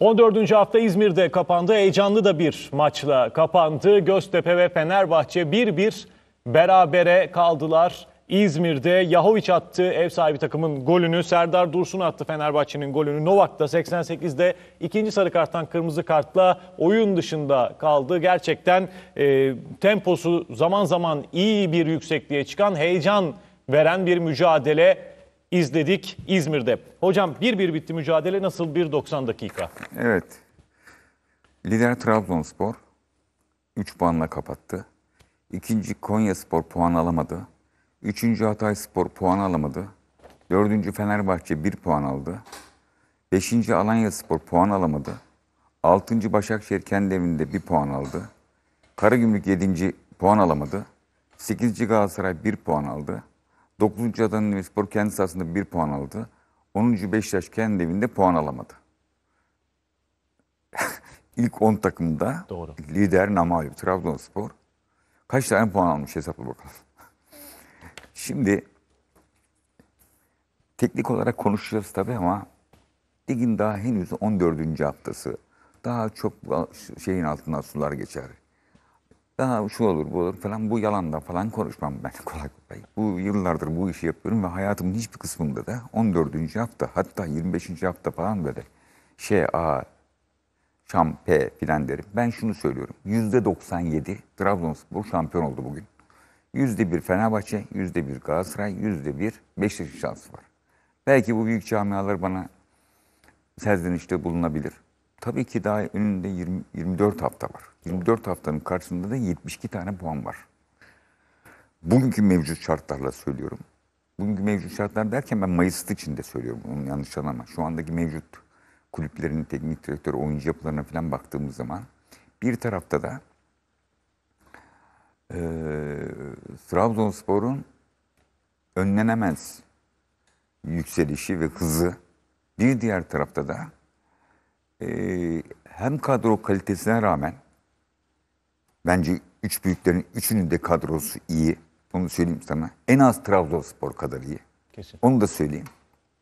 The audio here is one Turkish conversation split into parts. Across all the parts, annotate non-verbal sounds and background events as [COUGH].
14. hafta İzmir'de kapandı. Heyecanlı da bir maçla kapandı. Göztepe ve Fenerbahçe 1-1 berabere kaldılar. İzmir'de Yahoviç attı ev sahibi takımın golünü. Serdar Dursun attı Fenerbahçe'nin golünü. Novak da 88'de ikinci sarı karttan kırmızı kartla oyun dışında kaldı. Gerçekten e, temposu zaman zaman iyi bir yüksekliğe çıkan heyecan veren bir mücadele izledik İzmir'de. Hocam bir bir bitti mücadele nasıl bir 90 dakika? Evet. Lider Trabzonspor 3 puanla kapattı. İkinci Konya Spor puan alamadı. Üçüncü Hatay Spor puan alamadı. Dördüncü Fenerbahçe bir puan aldı. Beşinci Alanya Spor puan alamadı. Altıncı Başakşehir kendi evinde bir puan aldı. Karagümrük yedinci puan alamadı. Sekizinci Galatasaray bir puan aldı. Dokuzuncu Adana Demirspor kendi sahasında 1 puan aldı. Onuncu Beşiktaş kendi evinde puan alamadı. [LAUGHS] İlk on takımda Doğru. lider Namalip Trabzonspor. Kaç tane puan almış hesapla bakalım. [LAUGHS] Şimdi teknik olarak konuşacağız tabii ama ligin daha henüz 14. haftası. Daha çok şeyin altından sular geçer daha şu olur bu olur falan bu yalanda falan konuşmam ben kulaklıkla. [LAUGHS] Bu yıllardır bu işi yapıyorum ve hayatımın hiçbir kısmında da 14. hafta hatta 25. hafta falan böyle şey a Şam P filan derim. Ben şunu söylüyorum. %97 Trabzonspor şampiyon oldu bugün. %1 Fenerbahçe, %1 Galatasaray, %1 Beşiktaş şansı var. Belki bu büyük camialar bana serzenişte bulunabilir. Tabii ki daha önünde 20, 24 hafta var. 24 haftanın karşısında da 72 tane puan var. Bugünkü mevcut şartlarla söylüyorum. Bugünkü mevcut şartlar derken ben Mayıs için de söylüyorum. Onu yanlış anlama. Şu andaki mevcut kulüplerin teknik direktörü, oyuncu yapılarına falan baktığımız zaman bir tarafta da e, Trabzonspor'un önlenemez yükselişi ve hızı bir diğer tarafta da e, hem kadro kalitesine rağmen bence üç büyüklerin üçünün de kadrosu iyi. Onu söyleyeyim sana. En az Trabzonspor kadar iyi. Kesin. Onu da söyleyeyim.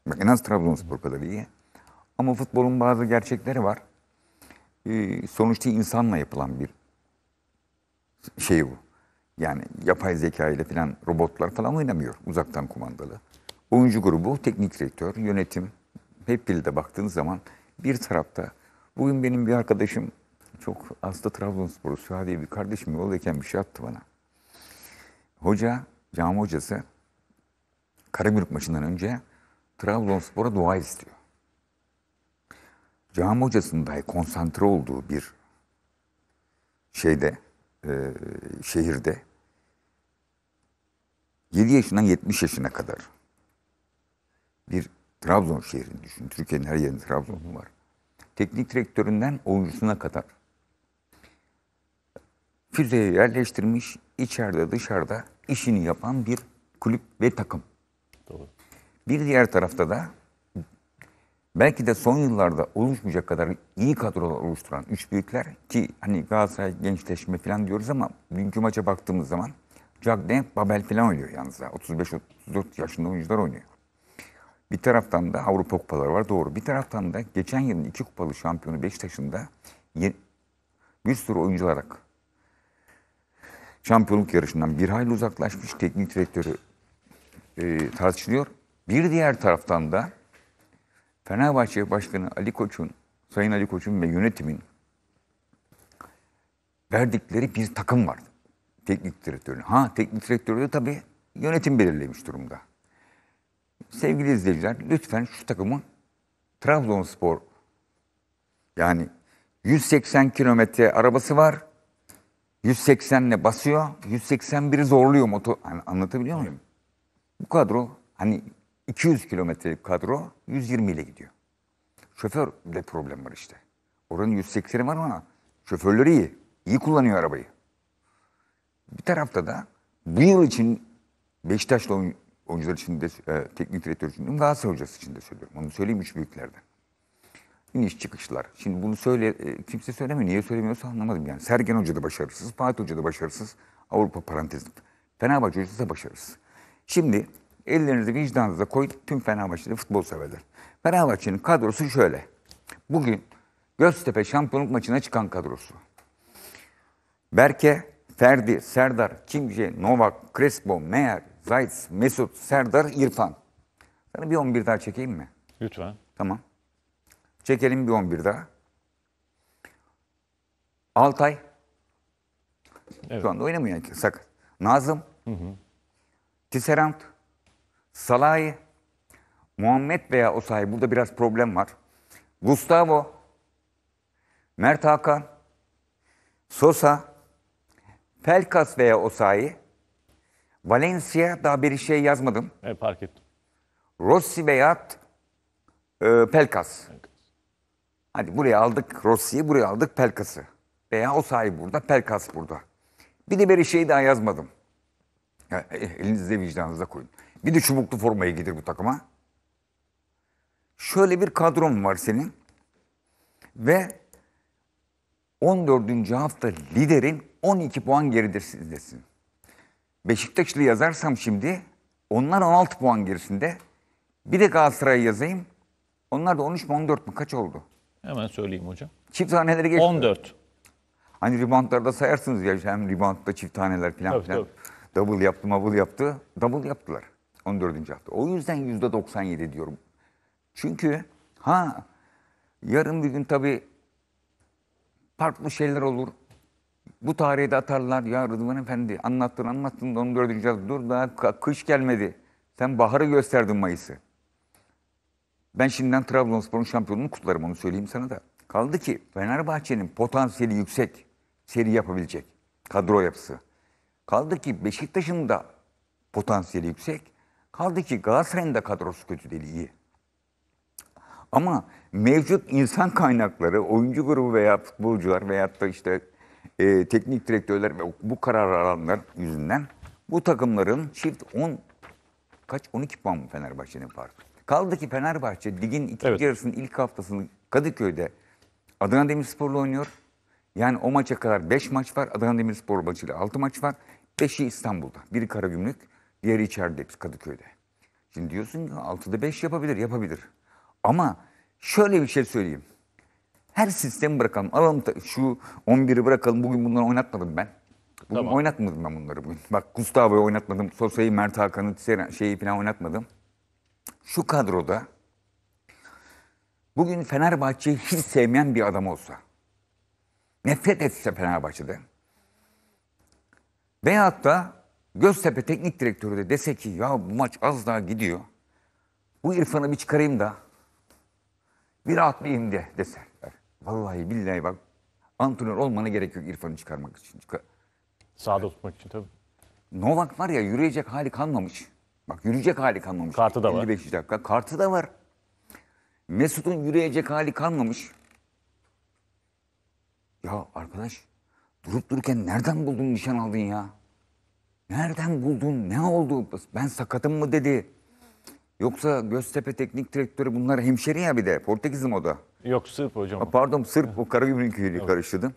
Bak en az Trabzonspor kadar iyi. Ama futbolun bazı gerçekleri var. Ee, sonuçta insanla yapılan bir şey bu. Yani yapay zeka ile falan robotlar falan oynamıyor uzaktan kumandalı. Oyuncu grubu, teknik direktör, yönetim hep birlikte baktığınız zaman bir tarafta bugün benim bir arkadaşım çok hasta Trabzonspor'u Suadiye bir kardeşim yoldayken bir şey attı bana. Hoca, cami hocası Karabük maçından önce Trabzonspor'a dua istiyor. Cami hocasının dahi konsantre olduğu bir şeyde, e, şehirde 7 yaşından 70 yaşına kadar bir Trabzon şehrini düşün. Türkiye'nin her yerinde Trabzonlu var. Teknik direktöründen oyuncusuna kadar. Füzeyi yerleştirmiş, içeride dışarıda işini yapan bir kulüp ve takım. Doğru. Bir diğer tarafta da belki de son yıllarda oluşmayacak kadar iyi kadrolar oluşturan üç büyükler ki hani Galatasaray gençleşme falan diyoruz ama dünkü maça baktığımız zaman Cagney, Babel falan oynuyor yalnız. 35-34 yaşında oyuncular oynuyor. Bir taraftan da Avrupa kupaları var doğru. Bir taraftan da geçen yılın iki kupalı şampiyonu Beşiktaş'ın da bir sürü oyuncu olarak şampiyonluk yarışından bir hayli uzaklaşmış teknik direktörü e, tartışılıyor. Bir diğer taraftan da Fenerbahçe Başkanı Ali Koç'un, Sayın Ali Koç'un ve yönetimin verdikleri bir takım var teknik direktörün. Ha teknik direktörü de tabii yönetim belirlemiş durumda. Sevgili izleyiciler lütfen şu takımı Trabzonspor yani 180 kilometre arabası var. 180 ile basıyor. 181'i zorluyor motor. Yani anlatabiliyor muyum? Bu kadro hani 200 kilometrelik kadro 120 ile gidiyor. Şoför de problem var işte. Oranın 180'i var ama şoförleri iyi. İyi kullanıyor arabayı. Bir tarafta da bu yıl için Beşiktaş'la oyuncular için de, e, teknik direktör için de, Galatasaray hocası için de söylüyorum. Onu söyleyeyim üç büyüklerden. İniş çıkışlar. Şimdi bunu söyle, e, kimse söylemiyor. Niye söylemiyorsa anlamadım yani. Sergen Hoca da başarısız, Fatih Hoca da başarısız. Avrupa parantezinde. Fenerbahçe hocası da başarısız. Şimdi ellerinizi vicdanınıza koyun tüm Fenerbahçeli futbol severler. Fenerbahçe'nin kadrosu şöyle. Bugün Göztepe şampiyonluk maçına çıkan kadrosu. Berke, Ferdi, Serdar, Kimce, Novak, Crespo, Meyer, Zayt, Mesut, Serdar, İrfan. Sana bir 11 daha çekeyim mi? Lütfen. Tamam. Çekelim bir 11 daha. Altay. Evet. Şu anda oynamıyor sakat. Nazım. Hı hı. Tisserant. Salay. Muhammed veya Osayi. Burada biraz problem var. Gustavo. Mert Hakan. Sosa. Pelkas veya Osayi. Valencia daha bir şey yazmadım. Evet fark ettim. Rossi veya e, Pelkas. Hadi buraya aldık Rossi'yi, buraya aldık Pelkas'ı. Veya o sahip burada, Pelkas burada. Bir de bir şey daha yazmadım. E, elinizde vicdanınıza koyun. Bir de çubuklu formaya gidir bu takıma. Şöyle bir kadron var senin. Ve 14. hafta liderin 12 puan geridir sizdesin. Beşiktaşlı yazarsam şimdi onlar 16 puan gerisinde. Bir de Galatasaray'ı yazayım. Onlar da 13 mi 14 mü kaç oldu? Hemen söyleyeyim hocam. Çift taneleri geçti. 14. Hani reboundlarda sayarsınız ya hem ribantta çift taneler falan tabii, filan. Tabii. Double yaptı, double yaptı. Double yaptılar 14. hafta. O yüzden %97 diyorum. Çünkü ha yarın bir gün tabii farklı şeyler olur. Bu tarihte atarlar ya Rıdvan Efendi anlattın anlattın da onu gördüreceğiz. Dur daha kış gelmedi. Sen baharı gösterdin Mayıs'ı. Ben şimdiden Trabzonspor'un şampiyonluğunu kutlarım onu söyleyeyim sana da. Kaldı ki Fenerbahçe'nin potansiyeli yüksek seri yapabilecek kadro yapısı. Kaldı ki Beşiktaş'ın da potansiyeli yüksek. Kaldı ki Galatasaray'ın da kadrosu kötü değil iyi. Ama mevcut insan kaynakları, oyuncu grubu veya futbolcular veyahut da işte e, teknik direktörler ve bu karar alanlar yüzünden bu takımların çift 10 kaç 12 puan mı Fenerbahçe'nin farkı? Kaldı ki Fenerbahçe ligin ikinci evet. yarısının ilk haftasını Kadıköy'de Adana Demirspor'la oynuyor. Yani o maça kadar 5 maç var. Adana Demirspor maçıyla 6 maç var. 5'i İstanbul'da. Biri Karagümrük, diğeri içeride hepsi Kadıköy'de. Şimdi diyorsun ki 6'da 5 yapabilir, yapabilir. Ama şöyle bir şey söyleyeyim. Her sistemi bırakalım. Alalım şu 11'i bırakalım. Bugün bunları oynatmadım ben. Bugün tamam. oynatmadım ben bunları bugün. Bak Gustavo'yu oynatmadım. Sosa'yı, Mert Hakan'ı, şeyi falan oynatmadım. Şu kadroda bugün Fenerbahçe'yi hiç sevmeyen bir adam olsa, nefret etse Fenerbahçe'de veyahut da Göztepe Teknik Direktörü de dese ki ya bu maç az daha gidiyor. Bu İrfan'ı bir çıkarayım da bir rahatlayayım de dese. Vallahi billahi bak antrenör olmana gerek yok İrfan'ı çıkarmak için. Çıkar. Sağda tutmak için tabii. Novak var ya yürüyecek hali kalmamış. Bak yürüyecek hali kalmamış. Kartı da var. 55 dakika. Kartı da var. Mesut'un yürüyecek hali kalmamış. Ya arkadaş durup dururken nereden buldun nişan aldın ya? Nereden buldun? Ne oldu? Ben sakatım mı dedi. Yoksa Göztepe Teknik Direktörü bunlar hemşeri ya bir de. Portekizli mi o da? Yok Sırp hocam. Ha, pardon Sırp o Karagümrük'üyle evet. karıştırdım.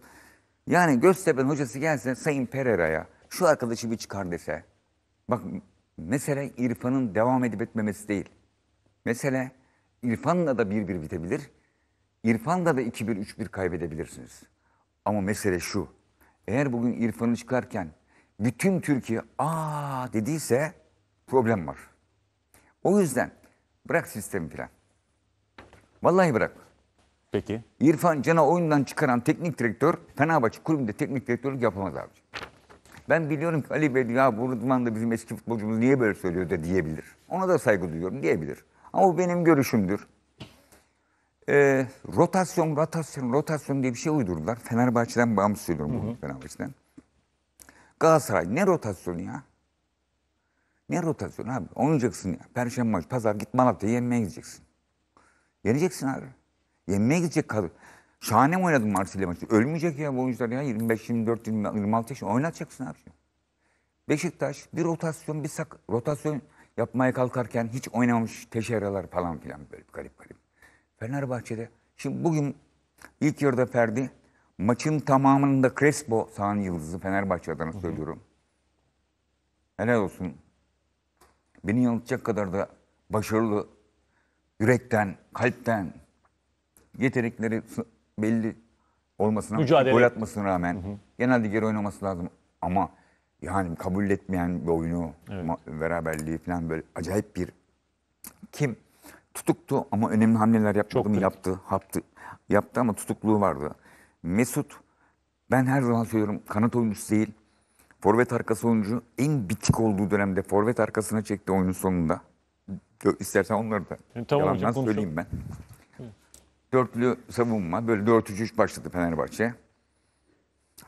Yani Göztepe'nin hocası gelse Sayın Pereira'ya şu arkadaşı bir çıkar dese. Bak mesele İrfan'ın devam edip etmemesi değil. Mesele İrfan'la da 1-1 bitebilir. İrfan'la da 2-1, 3-1 kaybedebilirsiniz. Ama mesele şu. Eğer bugün İrfan'ı çıkarken bütün Türkiye aa dediyse problem var. O yüzden bırak sistemi falan. Vallahi bırak. Peki. İrfan Can'a oyundan çıkaran teknik direktör Fenerbahçe kulübünde teknik direktörlük yapamaz abici. Ben biliyorum ki Ali Bey ya Burduman da bizim eski futbolcumuz niye böyle söylüyor da diyebilir. Ona da saygı duyuyorum diyebilir. Ama bu benim görüşümdür. Ee, rotasyon, rotasyon, rotasyon diye bir şey uydurdular. Fenerbahçe'den bağımsız söylüyorum bunu Fenerbahçe'den. Galatasaray ne rotasyonu ya? Ne rotasyon abi? Oynayacaksın ya. Perşembe maç, pazar git Malatya'ya yenmeye gideceksin. Yeneceksin abi. Yenmeye gidecek kadın. Şahane oynadım Marsilya maçı. Ölmeyecek ya bu oyuncular ya. 25, 24, 26 yaşında oynatacaksın abi. Beşiktaş bir rotasyon, bir sak rotasyon yapmaya kalkarken hiç oynamamış teşereler falan filan böyle garip garip. Fenerbahçe'de şimdi bugün ilk yarıda Ferdi maçın tamamında Crespo sahan yıldızı Fenerbahçe adına söylüyorum. Helal olsun beni yanıltacak kadar da başarılı, yürekten, kalpten yetenekleri belli olmasına, Mücadele. gol atmasına rağmen hı hı. genelde geri oynaması lazım. Ama yani kabul etmeyen bir oyunu, evet. beraberliği falan böyle acayip bir kim tutuktu ama önemli hamleler yapmadı Çok mı? Yaptı, yaptı, yaptı ama tutukluğu vardı. Mesut ben her zaman söylüyorum kanat oyuncusu değil Forvet arkası oyuncu en bitik olduğu dönemde forvet arkasına çekti oyunun sonunda. İstersen onları da yani, tamam, yalandan hocam, söyleyeyim ben. Dörtlü savunma böyle 4-3-3 başladı Fenerbahçe.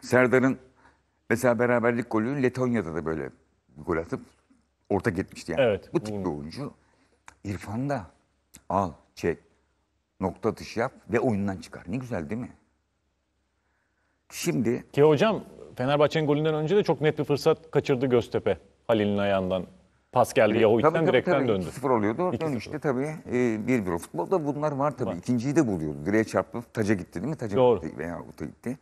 Serdar'ın mesela beraberlik golü Letonya'da da böyle bir gol atıp ortak etmişti yani. Evet. Bu tip bir oyuncu. İrfan da al, çek, nokta atışı yap ve oyundan çıkar. Ne güzel değil mi? Şimdi... Ki hocam Fenerbahçe'nin golünden önce de çok net bir fırsat kaçırdı Göztepe Halil'in ayağından. Pas geldi Yahovic'den direkten tabii, döndü. 2-0 oluyordu. 2-0. Dönüşte tabii e, 1 Futbolda bunlar var tabii. Var. İkinciyi de buluyordu. Direğe çarptı. Taca gitti değil mi? Taca Doğru. gitti veya uta gitti.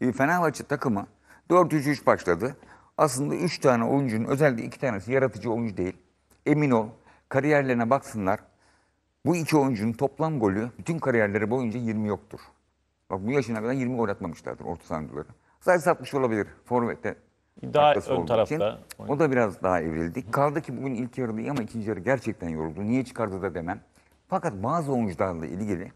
E, Fenerbahçe takımı 4-3-3 başladı. Aslında 3 tane oyuncunun özellikle 2 tanesi yaratıcı oyuncu değil. Emin ol kariyerlerine baksınlar. Bu iki oyuncunun toplam golü bütün kariyerleri boyunca 20 yoktur. Bak bu yaşına kadar 20 gol atmamışlardır orta sahancıları. Zayt satmış olabilir formette, İddia ön tarafta. O da biraz daha evrildi. Kaldı ki bugün ilk yarı ama ikinci yarı gerçekten yoruldu. Niye çıkardı da demem. Fakat bazı oyuncularla ilgili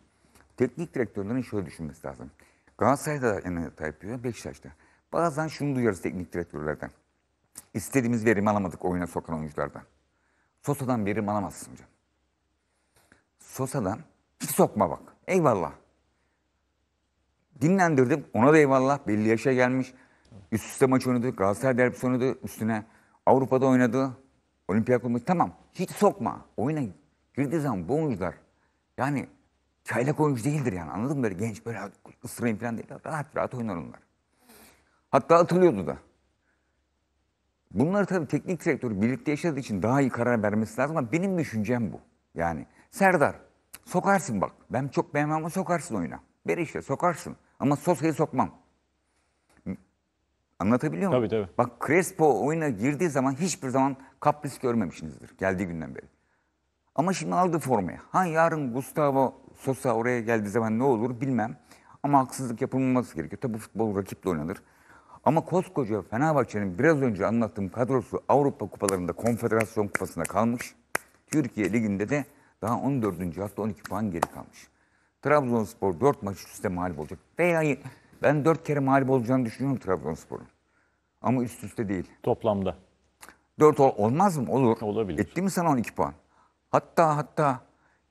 teknik direktörlerin şöyle düşünmesi lazım. Galatasaray'da en hata yapıyor, Beşiktaş'ta. Bazen şunu duyarız teknik direktörlerden. İstediğimiz verimi alamadık oyuna sokan oyunculardan. Sosa'dan verim alamazsın hocam. Sosa'dan bir sokma bak. Eyvallah. Dinlendirdim. Ona da eyvallah. Belli yaşa gelmiş. Üst üste maç oynadı. Galatasaray derbisi oynadı. Üstüne Avrupa'da oynadı. Olimpiyat maçı. Tamam. Hiç sokma. Oyuna girdiği zaman bu oyuncular yani çaylak oyuncu değildir yani. Anladın mı? Böyle genç böyle ısırayım falan değil. Rahat rahat oynar onlar. Hatta atılıyordu da. Bunları tabii teknik direktör birlikte yaşadığı için daha iyi karar vermesi lazım ama benim düşüncem bu. Yani Serdar sokarsın bak. Ben çok beğenmem ama sokarsın oyuna. Ver işte sokarsın. Ama Sosa'yı sokmam. Anlatabiliyor muyum? Tabii tabii. Bak Crespo oyuna girdiği zaman hiçbir zaman kapris görmemişsinizdir geldiği günden beri. Ama şimdi aldı formaya. Ha yarın Gustavo Sosa oraya geldiği zaman ne olur bilmem. Ama haksızlık yapılmaması gerekiyor. Tabi futbol rakiple oynanır. Ama koskoca Fenerbahçe'nin biraz önce anlattığım kadrosu Avrupa kupalarında Konfederasyon Kupası'nda kalmış. Türkiye Ligi'nde de daha 14. hafta 12 puan geri kalmış. Trabzonspor 4 maç üst üste mağlup olacak. Veya ben 4 kere mağlup olacağını düşünüyorum Trabzonspor'un. Ama üst üste değil. Toplamda. 4 ol, olmaz mı? Olur. Olabilir. Etti mi sana 12 puan? Hatta hatta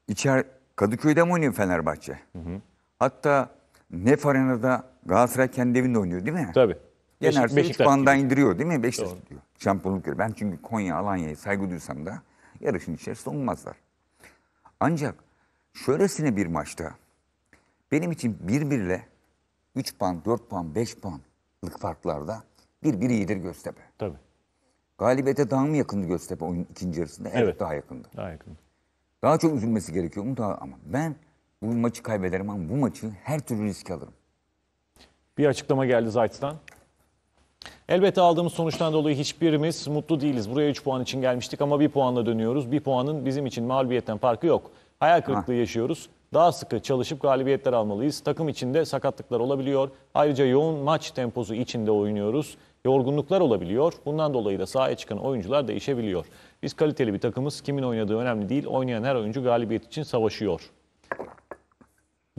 içer Kadıköy'de mi oynuyor Fenerbahçe? Hı hı. Hatta Nef Arena'da Galatasaray kendi evinde oynuyor değil mi? Tabii. Yenerse Beşik, 3 puandan gibi. indiriyor değil mi? Beşiktaş diyor. Şampiyonluk görüyor. Ben çünkü Konya, Alanya'ya saygı duysam da yarışın içerisinde olmazlar. Ancak şöylesine bir maçta benim için birbirle 3 puan, 4 puan, 5 puanlık farklarda birbiri iyidir Göztepe. Tabii. Galibiyete daha mı yakındı Göztepe oyun ikinci yarısında? Evet, evet. daha yakındı. Daha yakındı. Daha çok üzülmesi gerekiyor mu? Daha ama ben bu maçı kaybederim ama bu maçı her türlü risk alırım. Bir açıklama geldi Zayt'tan. Elbette aldığımız sonuçtan dolayı hiçbirimiz mutlu değiliz. Buraya 3 puan için gelmiştik ama bir puanla dönüyoruz. Bir puanın bizim için mağlubiyetten farkı yok. Hayal kırıklığı ha. Ah. yaşıyoruz. Daha sıkı çalışıp galibiyetler almalıyız. Takım içinde sakatlıklar olabiliyor. Ayrıca yoğun maç temposu içinde oynuyoruz. Yorgunluklar olabiliyor. Bundan dolayı da sahaya çıkan oyuncular değişebiliyor. Biz kaliteli bir takımız. Kimin oynadığı önemli değil. Oynayan her oyuncu galibiyet için savaşıyor.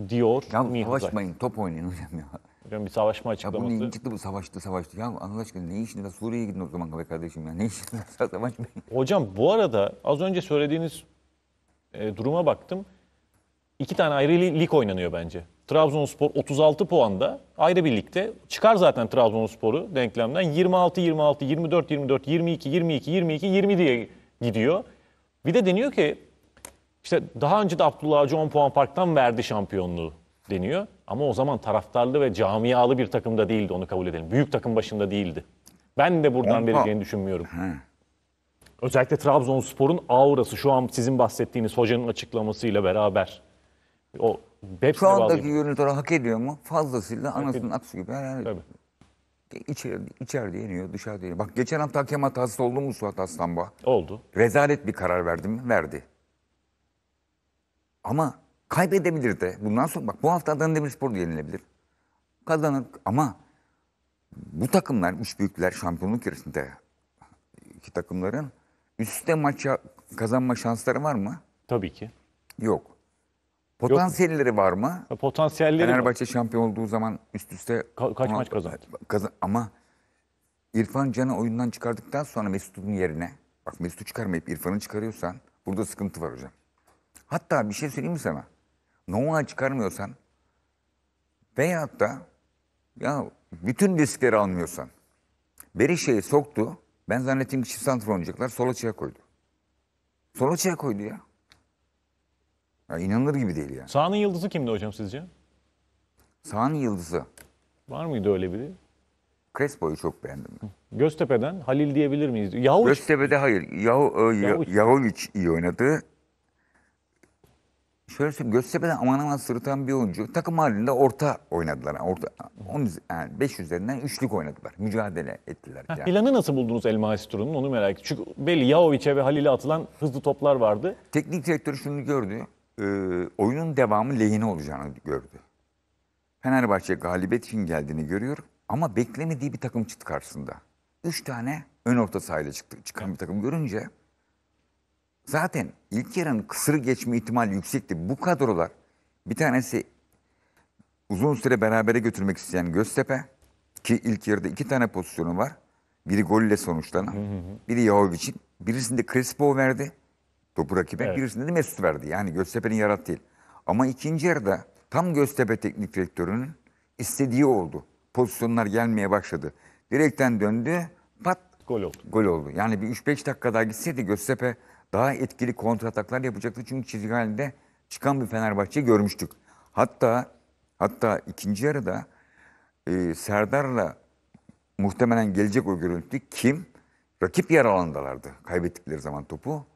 Diyor Ya savaşmayın, top oynayın hocam ya. Hocam bir savaşma Ya bu açıklaması. çıktı bu savaştı savaştı. Ya Allah aşkına ne işiniz var? Suriye'ye gidin o zaman be kardeşim ya. Ne işiniz var? [LAUGHS] Savaşmayın. Hocam bu arada az önce söylediğiniz e, duruma baktım iki tane ayrı lig oynanıyor bence. Trabzonspor 36 puanda ayrı bir ligde. Çıkar zaten Trabzonspor'u denklemden. 26 26 24 24 22 22 22 20 diye gidiyor. Bir de deniyor ki işte daha önce de Abdullah Avcı 10 puan farktan verdi şampiyonluğu deniyor. Ama o zaman taraftarlı ve camialı bir takımda değildi onu kabul edelim. Büyük takım başında değildi. Ben de buradan vereceğini düşünmüyorum. Özellikle Trabzonspor'un aurası şu an sizin bahsettiğiniz hocanın açıklamasıyla beraber o hepsine Şu andaki bağlayayım. hak ediyor mu? Fazlasıyla anasının aksı gibi. Yani Tabii. İçer, içeride yeniyor, dışarıda yeniyor. Bak geçen hafta hakem hatası oldu mu Suat Aslanba? Oldu. Rezalet bir karar verdi mi? Verdi. Ama kaybedebilir de. Bundan sonra bak bu hafta Adana Demirspor da yenilebilir. Kazanır ama bu takımlar, üç büyükler şampiyonluk yarışında iki takımların üstte maça kazanma şansları var mı? Tabii ki. Yok. Potansiyelleri var mı? Potansiyelleri Fenerbahçe şampiyon olduğu zaman üst üste Ka- kaç ona- maç kazandı? kazan- ama İrfan Can'ı oyundan çıkardıktan sonra Mesut'un yerine bak Mesut'u çıkarmayıp İrfan'ı çıkarıyorsan burada sıkıntı var hocam. Hatta bir şey söyleyeyim mi sana? Noah'ı çıkarmıyorsan veyahut da ya bütün riskleri almıyorsan Berişe'yi soktu. Ben zannettim ki çift santrafor oynayacaklar. Sol açığa koydu. Sol açığa koydu ya. Ya inanılır gibi değil yani. Sahanın yıldızı kimdi hocam sizce? Sahanın yıldızı. Var mıydı öyle biri? Crespo'yu çok beğendim ben. Göztepe'den Halil diyebilir miyiz? Yahuç. Göztepe'de hayır. Yahu, e, Yahuç. iyi oynadı. Şöyle söyleyeyim. Göztepe'den aman aman sırıtan bir oyuncu. Takım halinde orta oynadılar. orta, 10, yani 5 üzerinden üçlük oynadılar. Mücadele ettiler. Ha, Planı nasıl buldunuz El Maestro'nun onu merak ettim. Çünkü belli Yahoviç'e ve Halil'e atılan hızlı toplar vardı. Teknik direktörü şunu gördü e, oyunun devamı lehine olacağını gördü. Fenerbahçe galibiyet için geldiğini görüyor ama beklemediği bir takım çıktı karşısında. Üç tane ön orta sahile çıktı, çıkan bir takım görünce zaten ilk yarının kısır geçme ihtimali yüksekti. Bu kadrolar bir tanesi uzun süre berabere götürmek isteyen Göztepe ki ilk yarıda iki tane pozisyonu var. Biri golle sonuçlanan, biri Yahovic'in. Birisinde Crespo verdi. Topu rakibe evet. birisinde de Mesut verdi. Yani Göztepe'nin yarat değil. Ama ikinci yarıda tam Göztepe teknik direktörünün istediği oldu. Pozisyonlar gelmeye başladı. Direkten döndü. Pat. Gol oldu. Gol oldu. Yani bir 3-5 dakika daha gitseydi Göztepe daha etkili kontrataklar yapacaktı. Çünkü çizgi halinde çıkan bir Fenerbahçe görmüştük. Hatta hatta ikinci yarıda e, Serdar'la muhtemelen gelecek o görüntü kim? Rakip yer alandalardı kaybettikleri zaman topu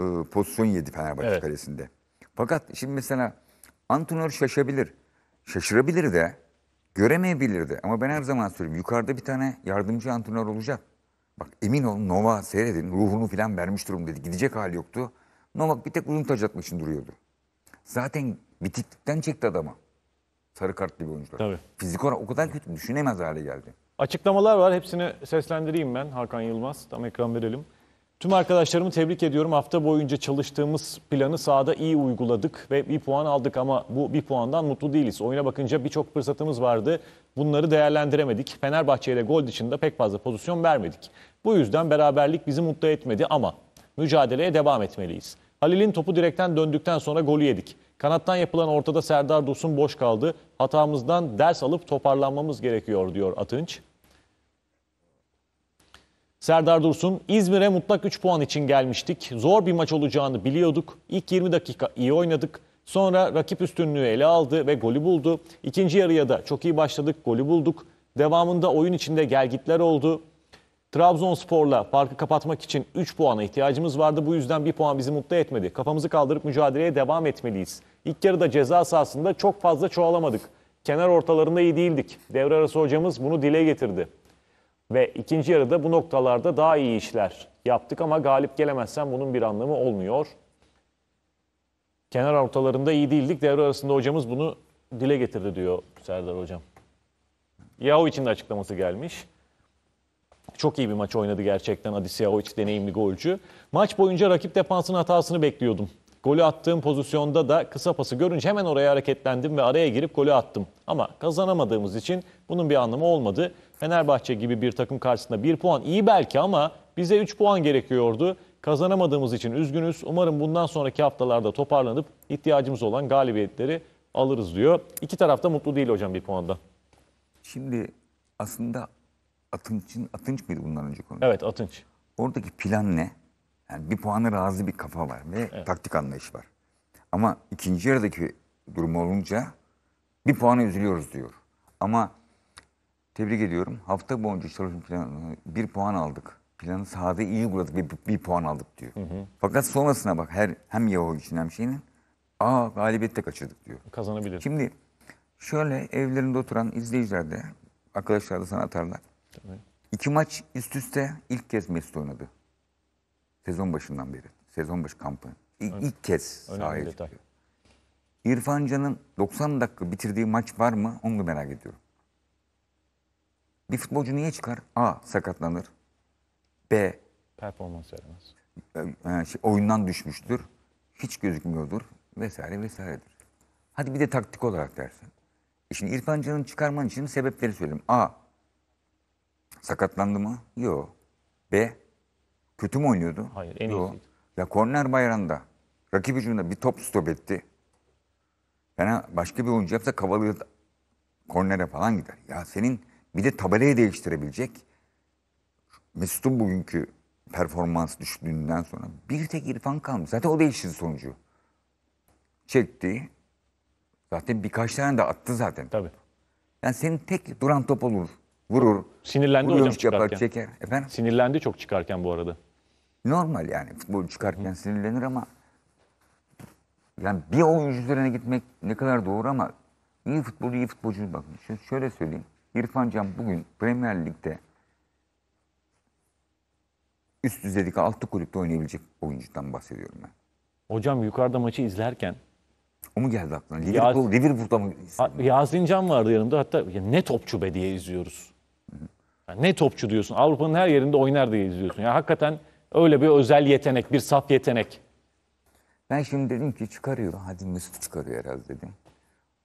e, pozisyon yedi Fenerbahçe evet. kalesinde. Fakat şimdi mesela Antunor şaşabilir. Şaşırabilir de göremeyebilir de. Ama ben her zaman söylüyorum yukarıda bir tane yardımcı Antunor olacak. Bak emin ol, Nova seyredin ruhunu filan vermiş durumdaydı. Gidecek hal yoktu. Novak bir tek uzun taç atmak için duruyordu. Zaten bitiklikten çekti adamı. Sarı kartlı bir oyuncular. Tabii. Fizik olarak o kadar kötü düşünemez hale geldi. Açıklamalar var. Hepsini seslendireyim ben. Hakan Yılmaz. Tam ekran verelim. Tüm arkadaşlarımı tebrik ediyorum. Hafta boyunca çalıştığımız planı sahada iyi uyguladık ve bir puan aldık ama bu bir puandan mutlu değiliz. Oyuna bakınca birçok fırsatımız vardı. Bunları değerlendiremedik. Fenerbahçe'ye de gol dışında pek fazla pozisyon vermedik. Bu yüzden beraberlik bizi mutlu etmedi ama mücadeleye devam etmeliyiz. Halil'in topu direkten döndükten sonra golü yedik. Kanattan yapılan ortada Serdar Dursun boş kaldı. Hatamızdan ders alıp toparlanmamız gerekiyor diyor Atınç. Serdar Dursun, İzmir'e mutlak 3 puan için gelmiştik. Zor bir maç olacağını biliyorduk. İlk 20 dakika iyi oynadık. Sonra rakip üstünlüğü ele aldı ve golü buldu. İkinci yarıya da çok iyi başladık, golü bulduk. Devamında oyun içinde gelgitler oldu. Trabzonspor'la farkı kapatmak için 3 puana ihtiyacımız vardı. Bu yüzden 1 puan bizi mutlu etmedi. Kafamızı kaldırıp mücadeleye devam etmeliyiz. İlk yarıda ceza sahasında çok fazla çoğalamadık. Kenar ortalarında iyi değildik. Devre arası hocamız bunu dile getirdi. Ve ikinci yarıda bu noktalarda daha iyi işler yaptık ama galip gelemezsen bunun bir anlamı olmuyor. Kenar ortalarında iyi değildik. Devre arasında hocamız bunu dile getirdi diyor Serdar hocam. Yahu için de açıklaması gelmiş. Çok iyi bir maç oynadı gerçekten Adis Yahovic deneyimli golcü. Maç boyunca rakip defansın hatasını bekliyordum. Golü attığım pozisyonda da kısa pası görünce hemen oraya hareketlendim ve araya girip golü attım. Ama kazanamadığımız için bunun bir anlamı olmadı. Fenerbahçe gibi bir takım karşısında 1 puan iyi belki ama bize 3 puan gerekiyordu. Kazanamadığımız için üzgünüz. Umarım bundan sonraki haftalarda toparlanıp ihtiyacımız olan galibiyetleri alırız diyor. İki taraf da mutlu değil hocam bir puanda. Şimdi aslında Atınç'ın, Atınç mıydı bundan önce konu? Evet Atınç. Oradaki plan ne? Yani bir puanı razı bir kafa var ve evet. taktik anlayış var. Ama ikinci yarıdaki durum olunca bir puanı üzülüyoruz diyor. Ama Tebrik ediyorum. Hafta boyunca çalışma planı bir puan aldık. Planı sahada iyi uyguladık ve bir, bir puan aldık diyor. Hı hı. Fakat sonrasına bak her hem Yahoo için hem şeyinin aa galibiyette kaçırdık diyor. Kazanabilir. Şimdi şöyle evlerinde oturan izleyiciler de arkadaşlar da sana atarlar. Tabii. İki maç üst üste ilk kez Mesut oynadı. Sezon başından beri. Sezon başı kampı. İlk Ön, ilk kez sahaya çıkıyor. İrfan Can'ın 90 dakika bitirdiği maç var mı? Onu merak ediyorum. Bir futbolcu niye çıkar? A. Sakatlanır. B. Performans veremez. E, e, şey, oyundan düşmüştür. Hiç gözükmüyordur. Vesaire vesairedir. Hadi bir de taktik olarak dersen. E şimdi İrfan Can'ın çıkarman için sebepleri söyleyeyim. A. Sakatlandı mı? Yok. B. Kötü mü oynuyordu? Hayır en Yo. iyisiydi. Ya korner bayranda. Rakip hücumda bir top stop etti. Yani başka bir oyuncu yapsa kavalı kornere falan gider. Ya senin bir de tabelayı değiştirebilecek. Mesut'un bugünkü performans düşündüğünden sonra bir tek İrfan kalmış. Zaten o değişti sonucu. Çekti. Zaten birkaç tane de attı zaten. Tabii. Yani senin tek duran top olur. Vurur. Sinirlendi hocam Yapar, çeker. Efendim? Sinirlendi çok çıkarken bu arada. Normal yani. Futbol çıkarken Hı. sinirlenir ama yani bir oyuncu üzerine gitmek ne kadar doğru ama iyi futbol iyi futbolcu bakın. Şöyle söyleyeyim. İrfan Can bugün Premier Lig'de üst düzeydeki altı kulüpte oynayabilecek oyuncudan bahsediyorum ben. Hocam yukarıda maçı izlerken o mu geldi aklına? Liverpool, Yaz... Liverpool'da mı? Ha, Yasin Can vardı yanımda. Hatta ya ne topçu be diye izliyoruz. Yani ne topçu diyorsun. Avrupa'nın her yerinde oynar diye izliyorsun. Yani hakikaten öyle bir özel yetenek, bir saf yetenek. Ben şimdi dedim ki çıkarıyor. Hadi Mesut çıkarıyor herhalde dedim.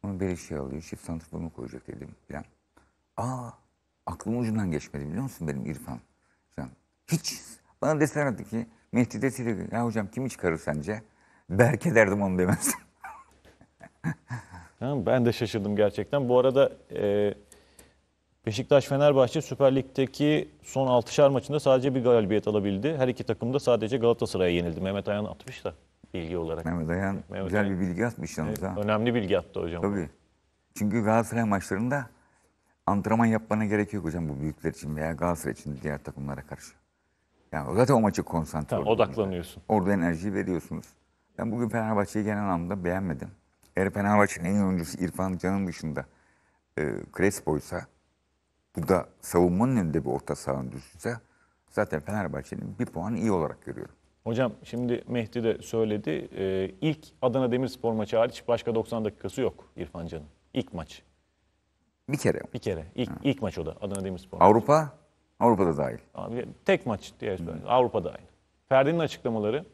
Onu bir şey alıyor. Şif santrformu koyacak dedim. Yani Aa aklım ucundan geçmedi biliyor musun benim İrfan? Can. Hiç. Bana deselerdi ki Mehdi deseydi ya hocam kimi çıkarır sence? Berke derdim onu demez. [LAUGHS] Tamam, ben de şaşırdım gerçekten. Bu arada e, Beşiktaş-Fenerbahçe Süper Lig'deki son 6'şar maçında sadece bir galibiyet alabildi. Her iki takım da sadece Galatasaray'a yenildi. Mehmet Ayan atmış da bilgi olarak. Mehmet Ayan Mehmet güzel Ayan. bir bilgi atmış yalnız. Evet, ha. önemli bilgi attı hocam. Tabii. Çünkü Galatasaray maçlarında antrenman yapmana gerek yok hocam bu büyükler için veya Galatasaray için diğer takımlara karşı. Yani zaten o maçı konsantre tamam, odaklanıyorsun. Orada enerjiyi veriyorsunuz. Ben bugün Fenerbahçe'yi genel anlamda beğenmedim. Eğer Fenerbahçe'nin en iyi oyuncusu İrfan Can'ın dışında e, Crespo'ysa bu da savunmanın önünde bir orta saha oyuncusuysa zaten Fenerbahçe'nin bir puanı iyi olarak görüyorum. Hocam şimdi Mehdi de söyledi. E, ilk Adana Demirspor maçı hariç başka 90 dakikası yok İrfan Can'ın. İlk maç. Bir kere. Bir kere. İlk, ilk maç o da Adana Demirspor. Avrupa? Avrupa'da dahil. tek maç diye söylüyorum. Avrupa dahil. Ferdi'nin açıklamaları.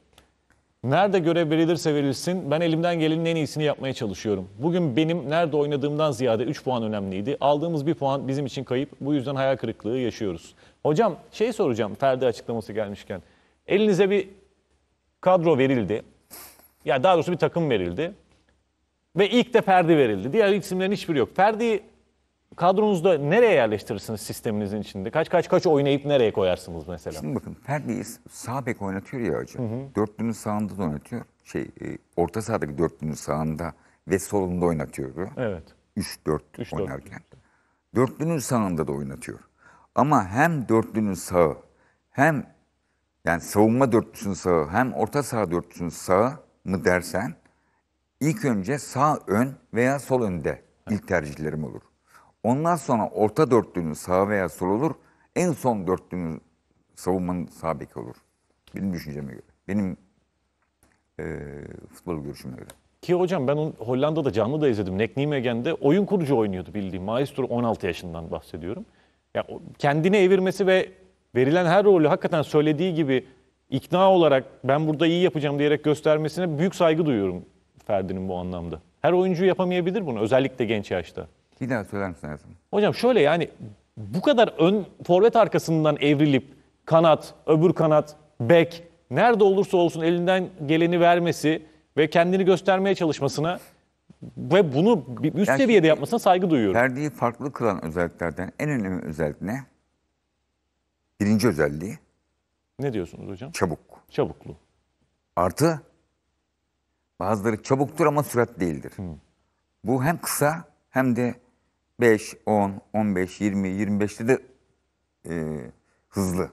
Nerede görev verilirse verilsin ben elimden gelenin en iyisini yapmaya çalışıyorum. Bugün benim nerede oynadığımdan ziyade 3 puan önemliydi. Aldığımız bir puan bizim için kayıp. Bu yüzden hayal kırıklığı yaşıyoruz. Hocam şey soracağım Ferdi açıklaması gelmişken. Elinize bir kadro verildi. Ya yani daha doğrusu bir takım verildi. Ve ilk de Ferdi verildi. Diğer isimlerin hiçbiri yok. Ferdi kadronuzda nereye yerleştirirsiniz sisteminizin içinde? Kaç kaç kaç oynayıp nereye koyarsınız mesela? Şimdi bakın Ferdi sağ bek oynatıyor ya hocam. Hı hı. Dörtlünün sağında da oynatıyor. Şey, e, orta sahadaki dörtlünün sağında ve solunda oynatıyordu. Evet. 3-4 oynarken. Dörtlünün sağında da oynatıyor. Ama hem dörtlünün sağı hem yani savunma dörtlüsünün sağı hem orta saha dörtlüsünün sağı mı dersen ilk önce sağ ön veya sol önde ilk tercihlerim olur. Ondan sonra orta dörtlünüz sağ veya sol olur. En son dörtlünüz savunmanın sağ beki olur. Benim düşünceme göre. Benim e, futbol görüşüme göre. Ki hocam ben Hollanda'da canlı da izledim. Nick Niemeygen'de oyun kurucu oynuyordu bildiğim. Maestro 16 yaşından bahsediyorum. Ya, kendini evirmesi ve verilen her rolü hakikaten söylediği gibi ikna olarak ben burada iyi yapacağım diyerek göstermesine büyük saygı duyuyorum Ferdi'nin bu anlamda. Her oyuncu yapamayabilir bunu özellikle genç yaşta. Bir daha söyler misin hayatım? Hocam şöyle yani bu kadar ön forvet arkasından evrilip kanat, öbür kanat, bek nerede olursa olsun elinden geleni vermesi ve kendini göstermeye çalışmasına ve bunu üst Yani seviyede yapmasına saygı duyuyorum. Ferdi'yi farklı kılan özelliklerden en önemli özellik ne? Birinci özelliği Ne diyorsunuz hocam? çabuk. Çabuklu. Artı bazıları çabuktur ama sürat değildir. Hmm. Bu hem kısa hem de 5, 10, 15, 20, 25'te de e, hızlı.